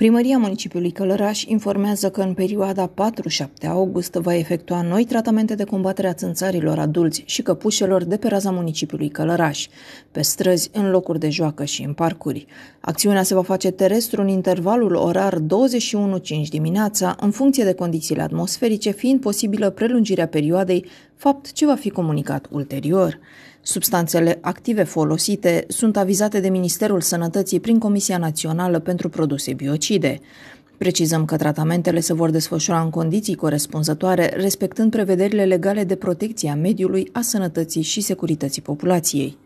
Primăria municipiului Călăraș informează că în perioada 4-7 august va efectua noi tratamente de combatere a țânțarilor adulți și căpușelor de pe raza municipiului Călăraș, pe străzi, în locuri de joacă și în parcuri. Acțiunea se va face terestru în intervalul orar 21-5 dimineața, în funcție de condițiile atmosferice, fiind posibilă prelungirea perioadei, fapt ce va fi comunicat ulterior. Substanțele active folosite sunt avizate de Ministerul Sănătății prin Comisia Națională pentru Produse Biocide ucide. Precizăm că tratamentele se vor desfășura în condiții corespunzătoare, respectând prevederile legale de protecție a mediului, a sănătății și securității populației.